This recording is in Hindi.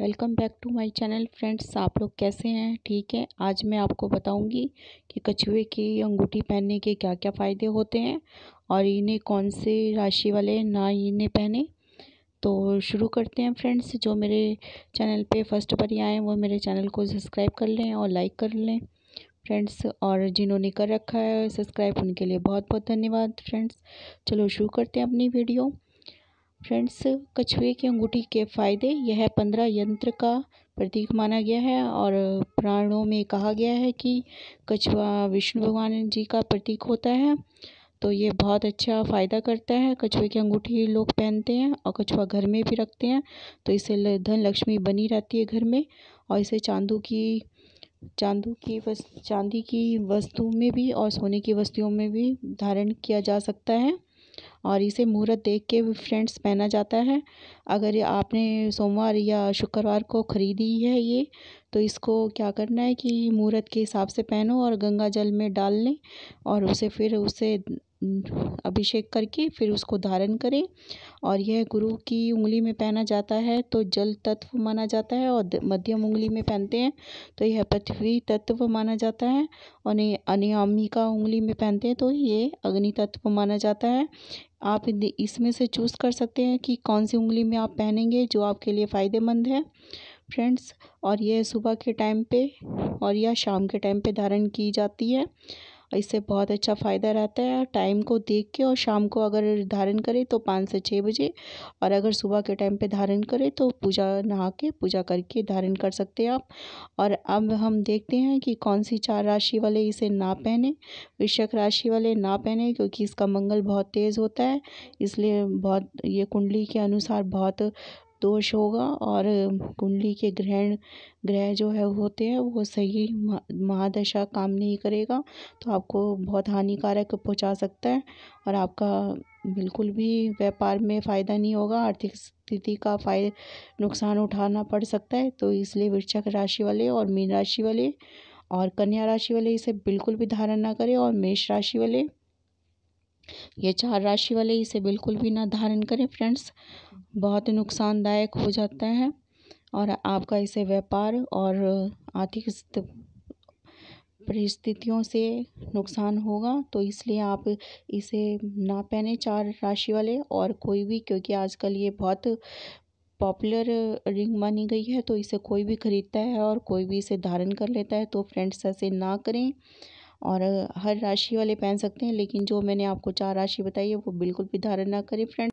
welcome back to my channel friends आप लोग कैसे हैं ठीक है आज मैं आपको बताऊंगी कि कछुए की अंगूठी पहनने के क्या क्या फ़ायदे होते हैं और इन्हें कौन से राशि वाले ना इन्हें पहने तो शुरू करते हैं फ्रेंड्स जो मेरे चैनल पे फर्स्ट बार आए हैं वो मेरे चैनल को सब्सक्राइब कर लें और लाइक कर लें फ्रेंड्स और जिन्होंने कर रखा है सब्सक्राइब उनके लिए बहुत बहुत धन्यवाद फ्रेंड्स चलो शुरू करते हैं अपनी वीडियो फ्रेंड्स कछुए की अंगूठी के फायदे यह पंद्रह यंत्र का प्रतीक माना गया है और पुराणों में कहा गया है कि कछुआ विष्णु भगवान जी का प्रतीक होता है तो ये बहुत अच्छा फ़ायदा करता है कछुए की अंगूठी लोग पहनते हैं और कछुआ घर में भी रखते हैं तो इसे धन लक्ष्मी बनी रहती है घर में और इसे चांदू की चांदू की वस चांदी की वस्तु में भी और सोने की वस्तुओं में भी धारण किया जा सकता है और इसे मुहूर्त देख के फ्रेंड्स पहना जाता है अगर आपने सोमवार या शुक्रवार को खरीदी है ये तो इसको क्या करना है कि मुहूर्त के हिसाब से पहनो और गंगा जल में डाल लें और उसे फिर उसे अभिषेक करके फिर उसको धारण करें और यह गुरु की उंगली में पहना जाता है तो जल तत्व माना जाता है और मध्यम उंगली में पहनते हैं तो यह पृथ्वी तत्व माना जाता है और अनियामिका उंगली में पहनते हैं तो ये अग्नि तत्व माना जाता है आप इसमें से चूज़ कर सकते हैं कि कौन सी उंगली में आप पहनेंगे जो आपके लिए फ़ायदेमंद है फ्रेंड्स और यह सुबह के टाइम पे और या शाम के टाइम पे धारण की जाती है इससे बहुत अच्छा फ़ायदा रहता है टाइम को देख के और शाम को अगर धारण करें तो पाँच से छः बजे और अगर सुबह के टाइम पे धारण करें तो पूजा नहा के पूजा करके धारण कर सकते हैं आप और अब हम देखते हैं कि कौन सी चार राशि वाले इसे ना पहने वृषक राशि वाले ना पहने क्योंकि इसका मंगल बहुत तेज़ होता है इसलिए बहुत ये कुंडली के अनुसार बहुत दोष होगा और कुंडली के ग्रहण ग्रह जो है होते हैं वो सही महादशा काम नहीं करेगा तो आपको बहुत हानिकारक पहुंचा सकता है और आपका बिल्कुल भी व्यापार में फ़ायदा नहीं होगा आर्थिक स्थिति का फाय नुकसान उठाना पड़ सकता है तो इसलिए वृक्षक राशि वाले और मीन राशि वाले और कन्या राशि वाले इसे बिल्कुल भी धारण ना करें और मेष राशि वाले ये चार राशि वाले इसे बिल्कुल भी ना धारण करें फ्रेंड्स बहुत नुकसानदायक हो जाता है और आपका इसे व्यापार और आर्थिक परिस्थितियों से नुकसान होगा तो इसलिए आप इसे ना पहने चार राशि वाले और कोई भी क्योंकि आजकल ये बहुत पॉपुलर रिंग मानी गई है तो इसे कोई भी ख़रीदता है और कोई भी इसे धारण कर लेता है तो फ्रेंड्स ऐसे ना करें और हर राशि वाले पहन सकते हैं लेकिन जो मैंने आपको चार राशि बताई है वो बिल्कुल भी धारण ना करें फ्रेंड